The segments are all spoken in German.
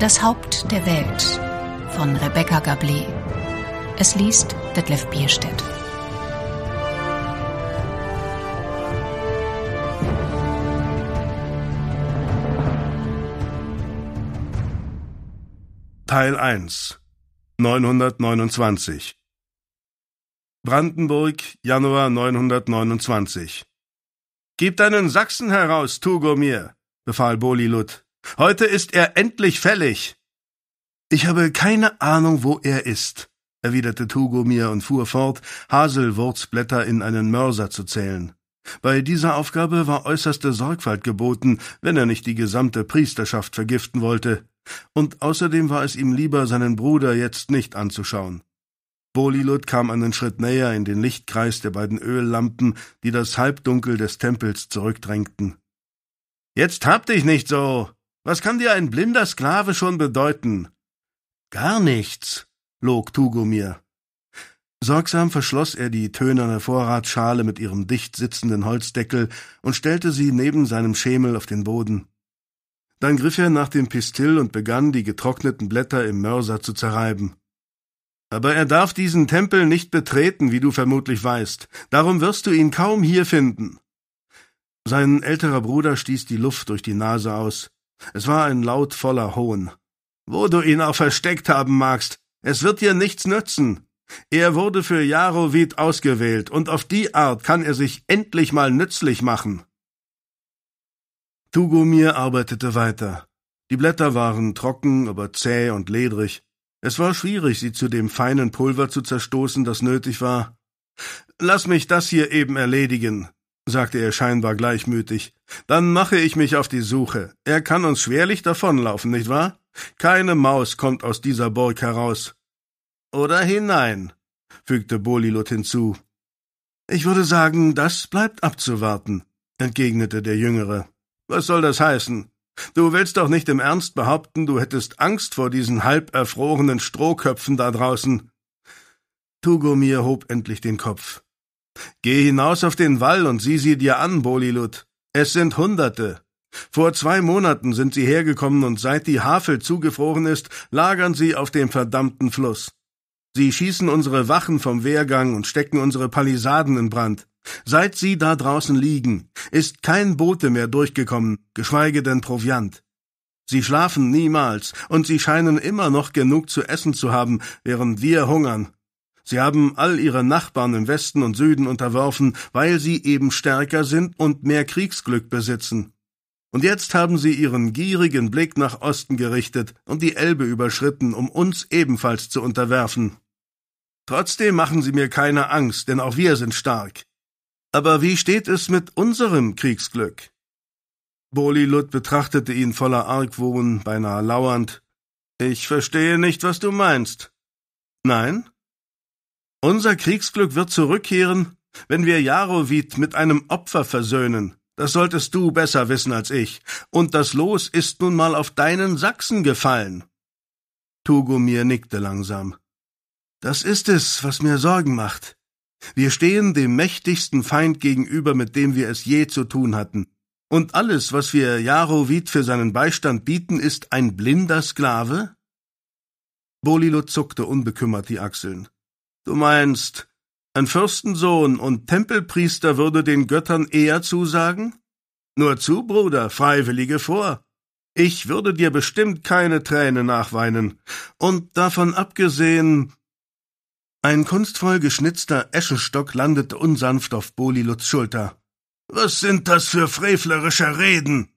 Das Haupt der Welt von Rebecca Gablé. Es liest Detlef Bierstedt. Teil 1 929 Brandenburg, Januar 929 Gib deinen Sachsen heraus, Tugomir, befahl Boli Lut. Heute ist er endlich fällig. Ich habe keine Ahnung, wo er ist, erwiderte Togo mir und fuhr fort, Haselwurzblätter in einen Mörser zu zählen. Bei dieser Aufgabe war äußerste Sorgfalt geboten, wenn er nicht die gesamte Priesterschaft vergiften wollte, und außerdem war es ihm lieber, seinen Bruder jetzt nicht anzuschauen. Bolilud kam einen Schritt näher in den Lichtkreis der beiden Öllampen, die das Halbdunkel des Tempels zurückdrängten. Jetzt hab dich nicht so, was kann dir ein blinder Sklave schon bedeuten? Gar nichts, log Tugumir. Sorgsam verschloss er die tönerne Vorratsschale mit ihrem dicht sitzenden Holzdeckel und stellte sie neben seinem Schemel auf den Boden. Dann griff er nach dem Pistill und begann, die getrockneten Blätter im Mörser zu zerreiben. Aber er darf diesen Tempel nicht betreten, wie du vermutlich weißt. Darum wirst du ihn kaum hier finden. Sein älterer Bruder stieß die Luft durch die Nase aus. Es war ein lautvoller Hohn. Wo du ihn auch versteckt haben magst, es wird dir nichts nützen. Er wurde für Jarowit ausgewählt, und auf die Art kann er sich endlich mal nützlich machen. Tugumir arbeitete weiter. Die Blätter waren trocken, aber zäh und ledrig. Es war schwierig, sie zu dem feinen Pulver zu zerstoßen, das nötig war. Lass mich das hier eben erledigen, sagte er scheinbar gleichmütig, dann mache ich mich auf die Suche. Er kann uns schwerlich davonlaufen, nicht wahr? Keine Maus kommt aus dieser Burg heraus. Oder hinein, fügte Bolilot hinzu. Ich würde sagen, das bleibt abzuwarten, entgegnete der Jüngere. Was soll das heißen? Du willst doch nicht im Ernst behaupten, du hättest Angst vor diesen halb erfrorenen Strohköpfen da draußen. Tugomir hob endlich den Kopf. Geh hinaus auf den Wall und sieh sie dir an, Bolilut. Es sind Hunderte. Vor zwei Monaten sind sie hergekommen und seit die Havel zugefroren ist, lagern sie auf dem verdammten Fluss. Sie schießen unsere Wachen vom Wehrgang und stecken unsere Palisaden in Brand. Seit sie da draußen liegen, ist kein Bote mehr durchgekommen, geschweige denn Proviant. Sie schlafen niemals, und sie scheinen immer noch genug zu essen zu haben, während wir hungern. Sie haben all ihre Nachbarn im Westen und Süden unterworfen, weil sie eben stärker sind und mehr Kriegsglück besitzen. Und jetzt haben sie ihren gierigen Blick nach Osten gerichtet und die Elbe überschritten, um uns ebenfalls zu unterwerfen. Trotzdem machen sie mir keine Angst, denn auch wir sind stark. Aber wie steht es mit unserem Kriegsglück? Bolilud betrachtete ihn voller Argwohn, beinahe lauernd. Ich verstehe nicht, was du meinst. Nein? Unser Kriegsglück wird zurückkehren, wenn wir Jarowit mit einem Opfer versöhnen. Das solltest du besser wissen als ich. Und das Los ist nun mal auf deinen Sachsen gefallen. Tugumir nickte langsam. Das ist es, was mir Sorgen macht. Wir stehen dem mächtigsten Feind gegenüber, mit dem wir es je zu tun hatten. Und alles, was wir Jarowit für seinen Beistand bieten, ist ein blinder Sklave? Bolilo zuckte unbekümmert die Achseln. Du meinst, ein Fürstensohn und Tempelpriester würde den Göttern eher zusagen? Nur zu, Bruder, Freiwillige vor. Ich würde dir bestimmt keine Träne nachweinen. Und davon abgesehen. Ein kunstvoll geschnitzter Eschenstock landete unsanft auf Boliluts Schulter. Was sind das für frevlerische Reden?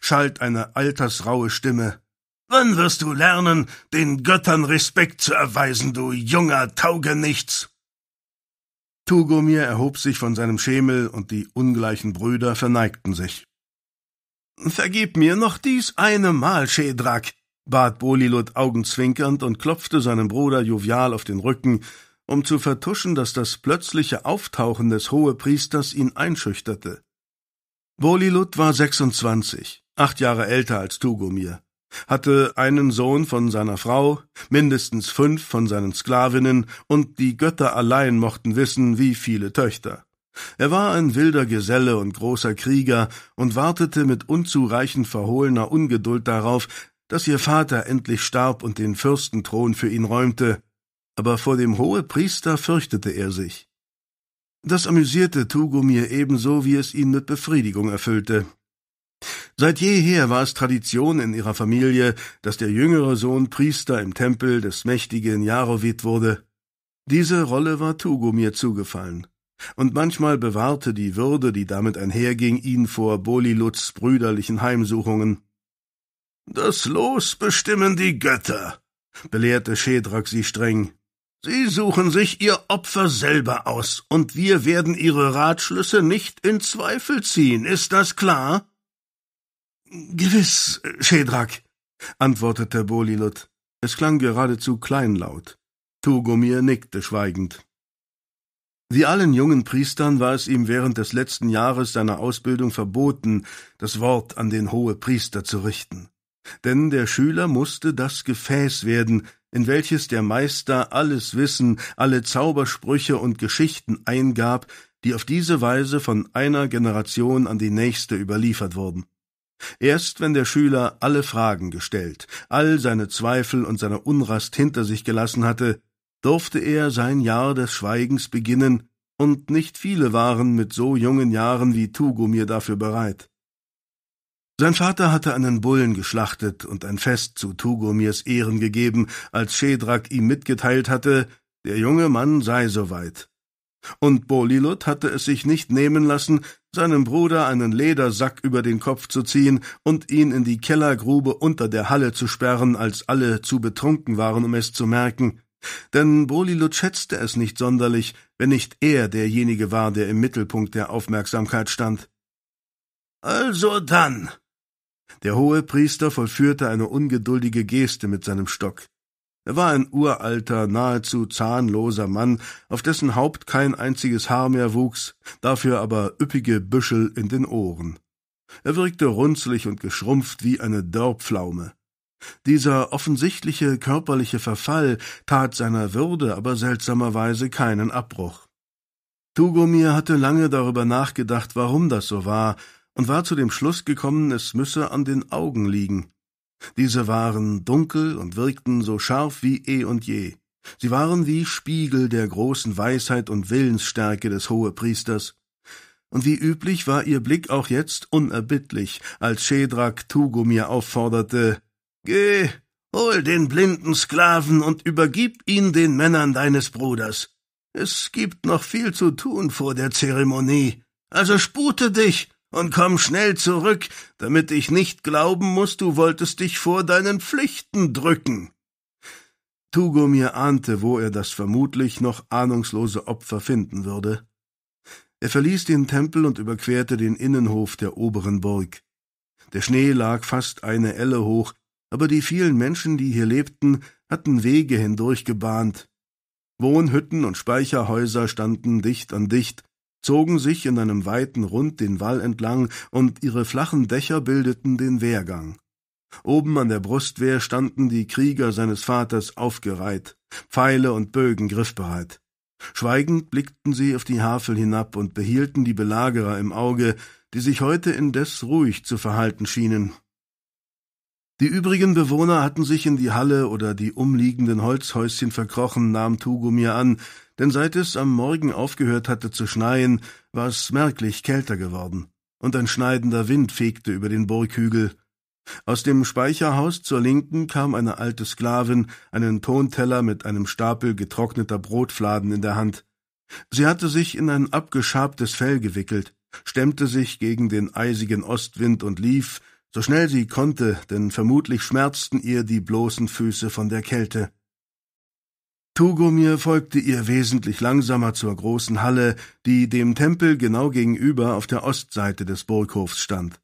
schalt eine altersraue Stimme. Wann wirst du lernen, den Göttern Respekt zu erweisen, du junger Taugenichts? Tugomir erhob sich von seinem Schemel und die ungleichen Brüder verneigten sich. Vergib mir noch dies eine Mal, Schedrak, bat Bolilut augenzwinkernd und klopfte seinem Bruder jovial auf den Rücken, um zu vertuschen, dass das plötzliche Auftauchen des Hohepriesters ihn einschüchterte. Bolilut war sechsundzwanzig, acht Jahre älter als Tugomir hatte einen Sohn von seiner Frau, mindestens fünf von seinen Sklavinnen, und die Götter allein mochten wissen, wie viele Töchter. Er war ein wilder Geselle und großer Krieger und wartete mit unzureichend verhohlener Ungeduld darauf, dass ihr Vater endlich starb und den Fürstenthron für ihn räumte, aber vor dem Hohepriester fürchtete er sich. Das amüsierte Tugumir ebenso, wie es ihn mit Befriedigung erfüllte. Seit jeher war es Tradition in ihrer Familie, dass der jüngere Sohn Priester im Tempel des mächtigen Jarowit wurde. Diese Rolle war mir zugefallen. Und manchmal bewahrte die Würde, die damit einherging, ihn vor Boliluts brüderlichen Heimsuchungen. Das Los bestimmen die Götter, belehrte Schedrak sie streng. Sie suchen sich ihr Opfer selber aus, und wir werden ihre Ratschlüsse nicht in Zweifel ziehen, ist das klar? Gewiss, Schedrak, antwortete Bolilot. Es klang geradezu kleinlaut. Tugomir nickte schweigend. Wie allen jungen Priestern war es ihm während des letzten Jahres seiner Ausbildung verboten, das Wort an den Hohepriester zu richten. Denn der Schüler musste das Gefäß werden, in welches der Meister alles Wissen, alle Zaubersprüche und Geschichten eingab, die auf diese Weise von einer Generation an die nächste überliefert wurden. Erst wenn der Schüler alle Fragen gestellt, all seine Zweifel und seine Unrast hinter sich gelassen hatte, durfte er sein Jahr des Schweigens beginnen, und nicht viele waren mit so jungen Jahren wie Tugumir dafür bereit. Sein Vater hatte einen Bullen geschlachtet und ein Fest zu Tugomirs Ehren gegeben, als Schedrak ihm mitgeteilt hatte, der junge Mann sei soweit und Bolilud hatte es sich nicht nehmen lassen, seinem Bruder einen Ledersack über den Kopf zu ziehen und ihn in die Kellergrube unter der Halle zu sperren, als alle zu betrunken waren, um es zu merken. Denn Bolilud schätzte es nicht sonderlich, wenn nicht er derjenige war, der im Mittelpunkt der Aufmerksamkeit stand. Also dann. Der hohe Priester vollführte eine ungeduldige Geste mit seinem Stock. Er war ein uralter, nahezu zahnloser Mann, auf dessen Haupt kein einziges Haar mehr wuchs, dafür aber üppige Büschel in den Ohren. Er wirkte runzlig und geschrumpft wie eine Dörrpflaume. Dieser offensichtliche körperliche Verfall tat seiner Würde aber seltsamerweise keinen Abbruch. Tugomir hatte lange darüber nachgedacht, warum das so war, und war zu dem Schluss gekommen, es müsse an den Augen liegen. Diese waren dunkel und wirkten so scharf wie eh und je. Sie waren wie Spiegel der großen Weisheit und Willensstärke des Hohepriesters. Und wie üblich war ihr Blick auch jetzt unerbittlich, als Schedrak Tugumir aufforderte, Geh, hol den blinden Sklaven und übergib ihn den Männern deines Bruders. Es gibt noch viel zu tun vor der Zeremonie. Also spute dich und komm schnell zurück, damit ich nicht glauben muß, du wolltest dich vor deinen Pflichten drücken. Tugomir ahnte, wo er das vermutlich noch ahnungslose Opfer finden würde. Er verließ den Tempel und überquerte den Innenhof der oberen Burg. Der Schnee lag fast eine Elle hoch, aber die vielen Menschen, die hier lebten, hatten Wege hindurch gebahnt. Wohnhütten und Speicherhäuser standen dicht an dicht, zogen sich in einem weiten Rund den Wall entlang, und ihre flachen Dächer bildeten den Wehrgang. Oben an der Brustwehr standen die Krieger seines Vaters aufgereiht, Pfeile und Bögen griffbereit. Schweigend blickten sie auf die Havel hinab und behielten die Belagerer im Auge, die sich heute indes ruhig zu verhalten schienen. Die übrigen Bewohner hatten sich in die Halle oder die umliegenden Holzhäuschen verkrochen, nahm Tugumir an, denn seit es am Morgen aufgehört hatte zu schneien, war es merklich kälter geworden, und ein schneidender Wind fegte über den Burghügel. Aus dem Speicherhaus zur Linken kam eine alte Sklavin, einen Tonteller mit einem Stapel getrockneter Brotfladen in der Hand. Sie hatte sich in ein abgeschabtes Fell gewickelt, stemmte sich gegen den eisigen Ostwind und lief, so schnell sie konnte, denn vermutlich schmerzten ihr die bloßen Füße von der Kälte. Tugumir folgte ihr wesentlich langsamer zur großen Halle, die dem Tempel genau gegenüber auf der Ostseite des Burghofs stand.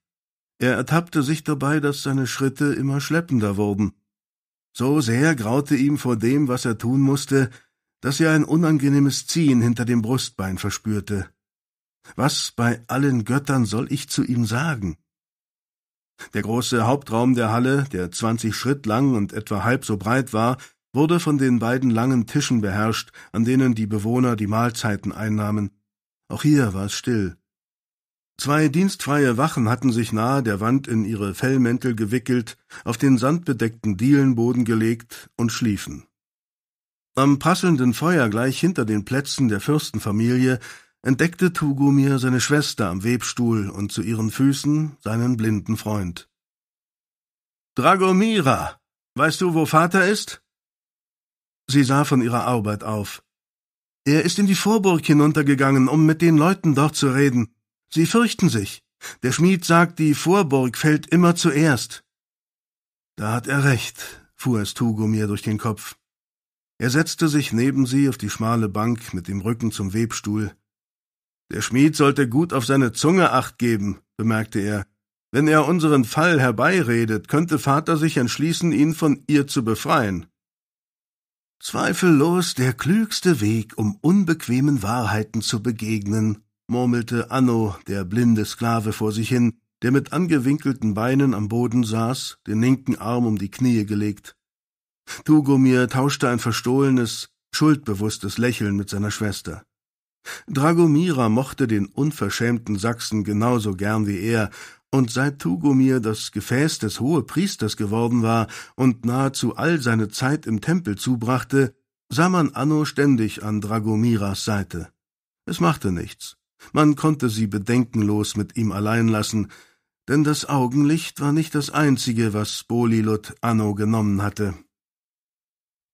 Er ertappte sich dabei, dass seine Schritte immer schleppender wurden. So sehr graute ihm vor dem, was er tun musste, dass er ein unangenehmes Ziehen hinter dem Brustbein verspürte. Was bei allen Göttern soll ich zu ihm sagen? Der große Hauptraum der Halle, der zwanzig Schritt lang und etwa halb so breit war, wurde von den beiden langen Tischen beherrscht, an denen die Bewohner die Mahlzeiten einnahmen. Auch hier war es still. Zwei dienstfreie Wachen hatten sich nahe der Wand in ihre Fellmäntel gewickelt, auf den sandbedeckten Dielenboden gelegt und schliefen. Am prasselnden Feuer gleich hinter den Plätzen der Fürstenfamilie entdeckte Tugumir seine Schwester am Webstuhl und zu ihren Füßen seinen blinden Freund. Dragomira, weißt du, wo Vater ist? Sie sah von ihrer Arbeit auf. Er ist in die Vorburg hinuntergegangen, um mit den Leuten dort zu reden. Sie fürchten sich. Der Schmied sagt, die Vorburg fällt immer zuerst. Da hat er recht, fuhr es Tugo mir durch den Kopf. Er setzte sich neben sie auf die schmale Bank mit dem Rücken zum Webstuhl. Der Schmied sollte gut auf seine Zunge acht geben, bemerkte er. Wenn er unseren Fall herbeiredet, könnte Vater sich entschließen, ihn von ihr zu befreien. Zweifellos der klügste Weg, um unbequemen Wahrheiten zu begegnen, murmelte Anno, der blinde Sklave, vor sich hin, der mit angewinkelten Beinen am Boden saß, den linken Arm um die Knie gelegt. Tugomir tauschte ein verstohlenes, schuldbewusstes Lächeln mit seiner Schwester. Dragomira mochte den unverschämten Sachsen genauso gern wie er, und seit Tugomir das Gefäß des Hohepriesters geworden war und nahezu all seine Zeit im Tempel zubrachte, sah man Anno ständig an Dragomiras Seite. Es machte nichts. Man konnte sie bedenkenlos mit ihm allein lassen, denn das Augenlicht war nicht das einzige, was Bolilut Anno genommen hatte.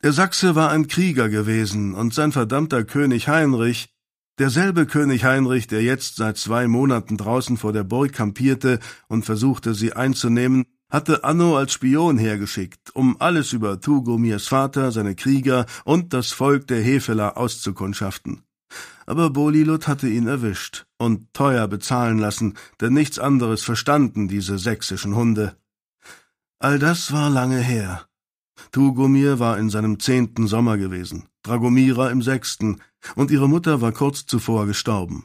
Der Sachse war ein Krieger gewesen, und sein verdammter König Heinrich Derselbe König Heinrich, der jetzt seit zwei Monaten draußen vor der Burg kampierte und versuchte, sie einzunehmen, hatte Anno als Spion hergeschickt, um alles über Tugomirs Vater, seine Krieger und das Volk der Hefeler auszukundschaften. Aber Bolilut hatte ihn erwischt und teuer bezahlen lassen, denn nichts anderes verstanden diese sächsischen Hunde. All das war lange her, Tugomir war in seinem zehnten Sommer gewesen, Dragomira im sechsten, und ihre Mutter war kurz zuvor gestorben.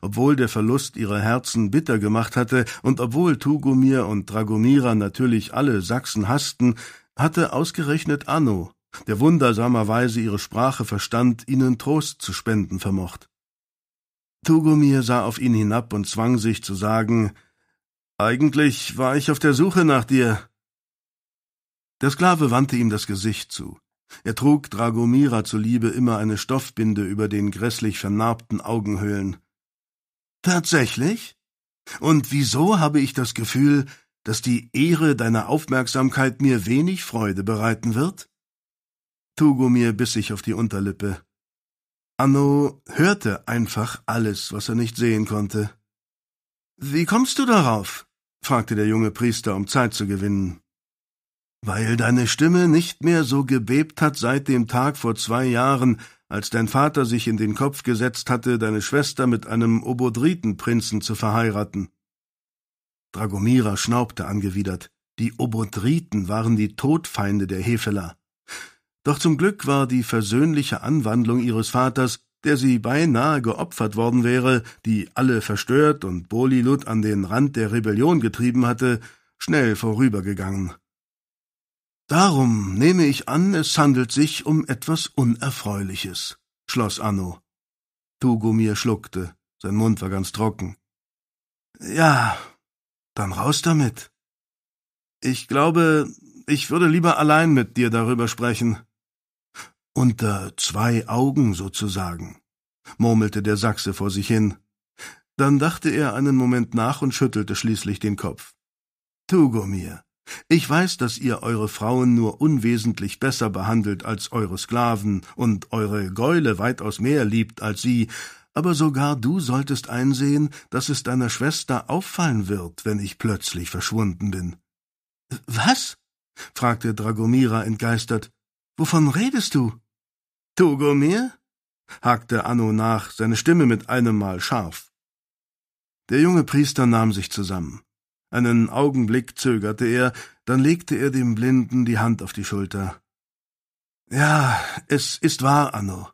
Obwohl der Verlust ihrer Herzen bitter gemacht hatte und obwohl Tugomir und Dragomira natürlich alle Sachsen hassten, hatte ausgerechnet Anno, der wundersamerweise ihre Sprache verstand, ihnen Trost zu spenden vermocht. Tugomir sah auf ihn hinab und zwang sich zu sagen Eigentlich war ich auf der Suche nach dir, der Sklave wandte ihm das Gesicht zu. Er trug Dragomira zuliebe immer eine Stoffbinde über den grässlich vernarbten Augenhöhlen. Tatsächlich? Und wieso habe ich das Gefühl, dass die Ehre deiner Aufmerksamkeit mir wenig Freude bereiten wird? Tugomir biss sich auf die Unterlippe. Anno hörte einfach alles, was er nicht sehen konnte. Wie kommst du darauf? fragte der junge Priester, um Zeit zu gewinnen. Weil deine Stimme nicht mehr so gebebt hat seit dem Tag vor zwei Jahren, als dein Vater sich in den Kopf gesetzt hatte, deine Schwester mit einem Obodritenprinzen zu verheiraten. Dragomira schnaubte angewidert. Die Obodriten waren die Todfeinde der Hefeler. Doch zum Glück war die versöhnliche Anwandlung ihres Vaters, der sie beinahe geopfert worden wäre, die alle verstört und Bolilut an den Rand der Rebellion getrieben hatte, schnell vorübergegangen. Darum nehme ich an, es handelt sich um etwas Unerfreuliches, schloss Anno. Tugumir schluckte, sein Mund war ganz trocken. Ja, dann raus damit. Ich glaube, ich würde lieber allein mit dir darüber sprechen. Unter zwei Augen sozusagen, murmelte der Sachse vor sich hin. Dann dachte er einen Moment nach und schüttelte schließlich den Kopf. Tugumir, ich weiß, dass ihr eure Frauen nur unwesentlich besser behandelt als eure Sklaven und eure Gäule weitaus mehr liebt als sie, aber sogar du solltest einsehen, dass es deiner Schwester auffallen wird, wenn ich plötzlich verschwunden bin. Was? fragte Dragomira entgeistert. Wovon redest du? Tugomir? hakte Anno nach, seine Stimme mit einem Mal scharf. Der junge Priester nahm sich zusammen. Einen Augenblick zögerte er, dann legte er dem Blinden die Hand auf die Schulter. Ja, es ist wahr, Anno.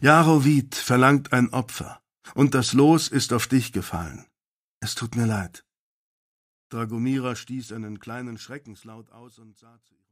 Jarowit verlangt ein Opfer, und das Los ist auf dich gefallen. Es tut mir leid. Dragomira stieß einen kleinen Schreckenslaut aus und sah zu